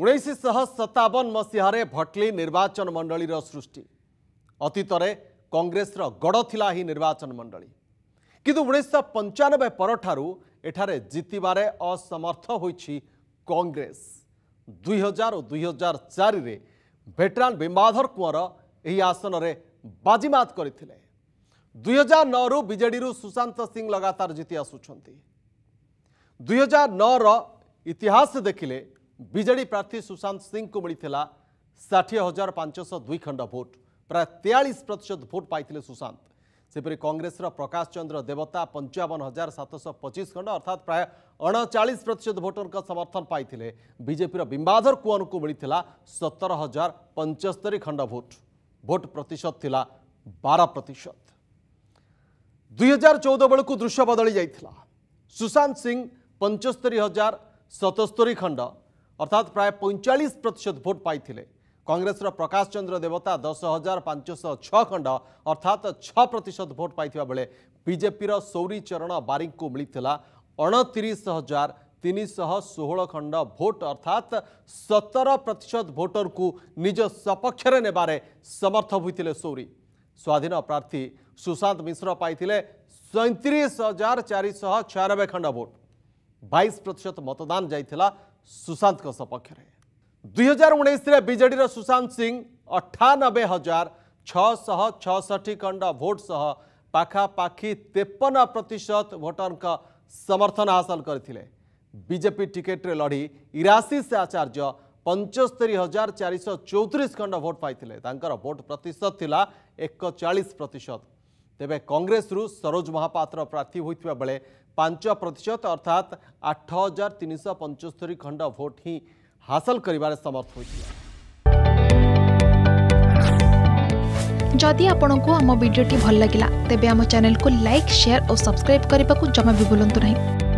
ଉଣେଇଶହ ସତାବନ ମସିହାରେ ଭଟଲି ନିର୍ବାଚନ ମଣ୍ଡଳୀର ସୃଷ୍ଟି ଅତୀତରେ କଂଗ୍ରେସର ଗଡ଼ ଥିଲା ଏହି ନିର୍ବାଚନ ମଣ୍ଡଳୀ କିନ୍ତୁ ଉଣେଇଶହ ପଞ୍ଚାନବେ ପରଠାରୁ ଏଠାରେ ଜିତିବାରେ ଅସମର୍ଥ ହୋଇଛି କଂଗ୍ରେସ ଦୁଇହଜାର ଓ ଦୁଇହଜାର ଚାରିରେ ଭେଟରାନ୍ ବିମ୍ବାଧର କୁଅଁର ଏହି ଆସନରେ ବାଜିମାତ କରିଥିଲେ ଦୁଇହଜାର ନଅରୁ ବିଜେଡ଼ିରୁ ସୁଶାନ୍ତ ସିଂ ଲଗାତାର ଜିତି ଆସୁଛନ୍ତି ଦୁଇହଜାର ନଅର ଇତିହାସ ଦେଖିଲେ विजेड प्रार्थी सुशांत सिंह को मिली षाठी हजार पांचश दुई खंड भोट प्राय तेयास प्रतिशत भोट पाई सुशांत सेपरि कंग्रेस प्रकाश चंद्र देवता पंचावन हजार सतश पचिश खंड अर्थात प्राय अणचा प्रतिशत भोटर समर्थन पाई बीजेपी बिंबाधर कुआन को मिली सतर हजार पंचस्तरी खंड भोट भोट प्रतिशत थिला बार प्रतिशत दुई हजार चौदह बेलू दृश्य बदली जाता सुशांत सिंह पंचस्तरी हजार सतस्तरी खंड अर्थात प्राय पैंचाश प्रतिशत भोट पाई कंग्रेस प्रकाश चंद्र देवता दस हजार पांच छंड अर्थात छ प्रतिशत भोट पाई बेले बीजेपी सौरी चरण बारी को मिलता अणतीस हजार तीन शह षोह खंड भोट अर्थात सतर प्रतिशत भोटर को निज सपक्ष समर्थ होते सौरी स्वाधीन प्रार्थी सुशांत मिश्र पाई सैंतीस हजार चार शह छयानबे खंड भोट बैश प्रतिशत मतदान जाता सुशांत सपक्ष में दुई हजार उन्नीस सुशांत सिंह अठानबे हजार छः छठी खंड भोट सह पखापाखी तेपन प्रतिशत भोटर का समर्थन हासिल करते बीजेपी टिकेट रे लड़ी से आचार्य पंचस्तरी हजार चार शौतीश खंड भोट पाई भोट प्रतिशत एक चालीस प्रतिशत तेज कंग्रेस सरोज महापात्र प्रार्थी होता बेले पांच प्रतिशत अर्थात आठ हजार तीन शह पंचस्तरी खंड भोट ही हासिल करार समर्थ होता जदि आपण को आम भिडी भल लगा तेब चेल को लाइक सेयार और सब्सक्राइब करने को जमा भी बुलां नहीं